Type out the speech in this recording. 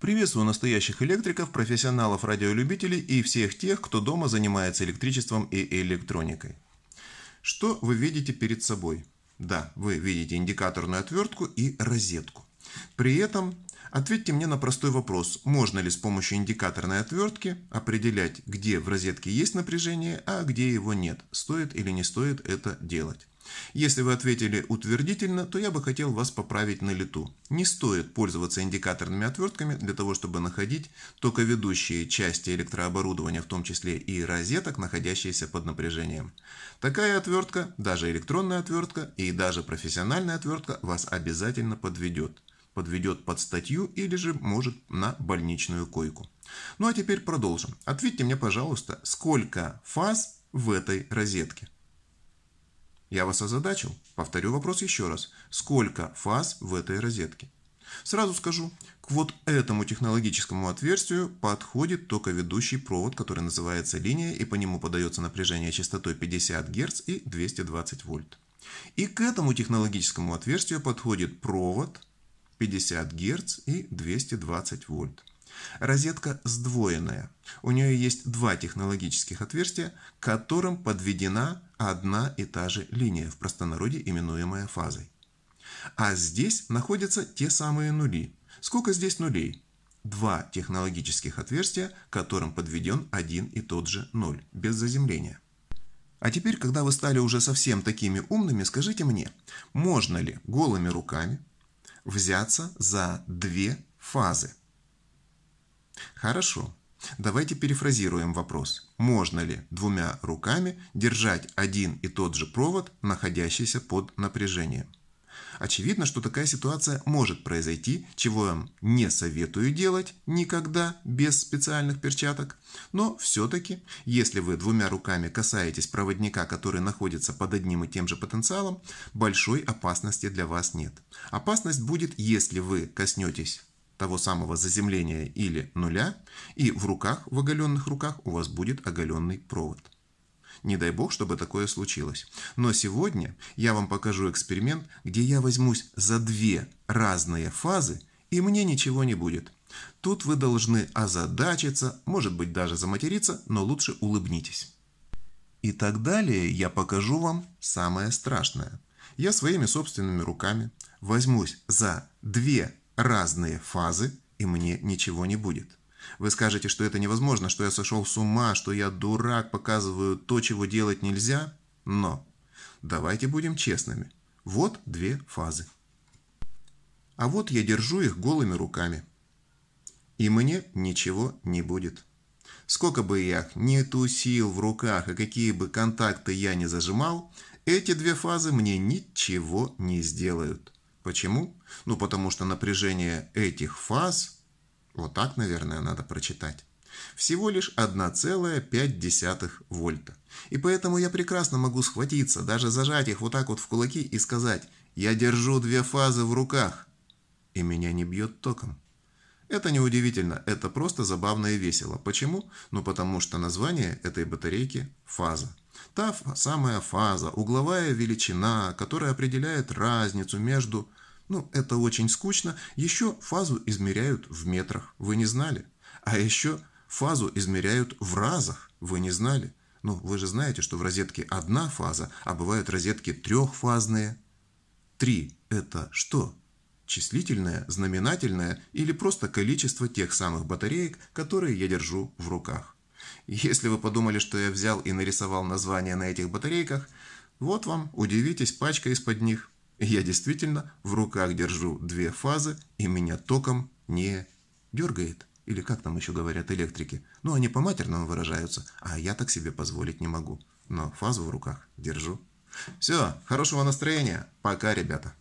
Приветствую настоящих электриков, профессионалов, радиолюбителей и всех тех, кто дома занимается электричеством и электроникой. Что вы видите перед собой? Да, вы видите индикаторную отвертку и розетку. При этом ответьте мне на простой вопрос, можно ли с помощью индикаторной отвертки определять, где в розетке есть напряжение, а где его нет, стоит или не стоит это делать. Если вы ответили утвердительно, то я бы хотел вас поправить на лету. Не стоит пользоваться индикаторными отвертками для того, чтобы находить только ведущие части электрооборудования, в том числе и розеток, находящиеся под напряжением. Такая отвертка, даже электронная отвертка и даже профессиональная отвертка вас обязательно подведет подведет под статью или же может на больничную койку. Ну а теперь продолжим. Ответьте мне, пожалуйста, сколько фаз в этой розетке? Я вас озадачил. Повторю вопрос еще раз. Сколько фаз в этой розетке? Сразу скажу, к вот этому технологическому отверстию подходит только ведущий провод, который называется линия, и по нему подается напряжение частотой 50 Гц и 220 вольт. И к этому технологическому отверстию подходит провод 50 Гц и 220 вольт. Розетка сдвоенная. У нее есть два технологических отверстия, к которым подведена одна и та же линия, в простонародье именуемая фазой. А здесь находятся те самые нули. Сколько здесь нулей? Два технологических отверстия, к которым подведен один и тот же ноль, без заземления. А теперь, когда вы стали уже совсем такими умными, скажите мне, можно ли голыми руками взяться за две фазы – Хорошо. Давайте перефразируем вопрос. Можно ли двумя руками держать один и тот же провод, находящийся под напряжением? Очевидно, что такая ситуация может произойти, чего я не советую делать никогда без специальных перчаток. Но все-таки, если вы двумя руками касаетесь проводника, который находится под одним и тем же потенциалом, большой опасности для вас нет. Опасность будет, если вы коснетесь того самого заземления или нуля, и в руках, в оголенных руках у вас будет оголенный провод. Не дай бог, чтобы такое случилось. Но сегодня я вам покажу эксперимент, где я возьмусь за две разные фазы, и мне ничего не будет. Тут вы должны озадачиться, может быть даже заматериться, но лучше улыбнитесь. И так далее я покажу вам самое страшное. Я своими собственными руками возьмусь за две разные фазы, и мне ничего не будет. Вы скажете, что это невозможно, что я сошел с ума, что я дурак, показываю то, чего делать нельзя. Но давайте будем честными. Вот две фазы. А вот я держу их голыми руками. И мне ничего не будет. Сколько бы я ни тусил в руках и какие бы контакты я ни зажимал, эти две фазы мне ничего не сделают. Почему? Ну, потому что напряжение этих фаз, вот так, наверное, надо прочитать, всего лишь 1,5 вольта. И поэтому я прекрасно могу схватиться, даже зажать их вот так вот в кулаки и сказать, я держу две фазы в руках, и меня не бьет током. Это не удивительно, это просто забавно и весело. Почему? Ну потому что название этой батарейки – фаза. Та самая фаза, угловая величина, которая определяет разницу между… Ну, это очень скучно. Еще фазу измеряют в метрах. Вы не знали? А еще фазу измеряют в разах. Вы не знали? Ну, вы же знаете, что в розетке одна фаза, а бывают розетки трехфазные. Три – это что? числительное, знаменательное или просто количество тех самых батареек, которые я держу в руках. Если вы подумали, что я взял и нарисовал название на этих батарейках, вот вам, удивитесь, пачка из-под них. Я действительно в руках держу две фазы, и меня током не дергает. Или как там еще говорят электрики. Ну, они по-матерному выражаются, а я так себе позволить не могу. Но фазу в руках держу. Все, хорошего настроения. Пока, ребята.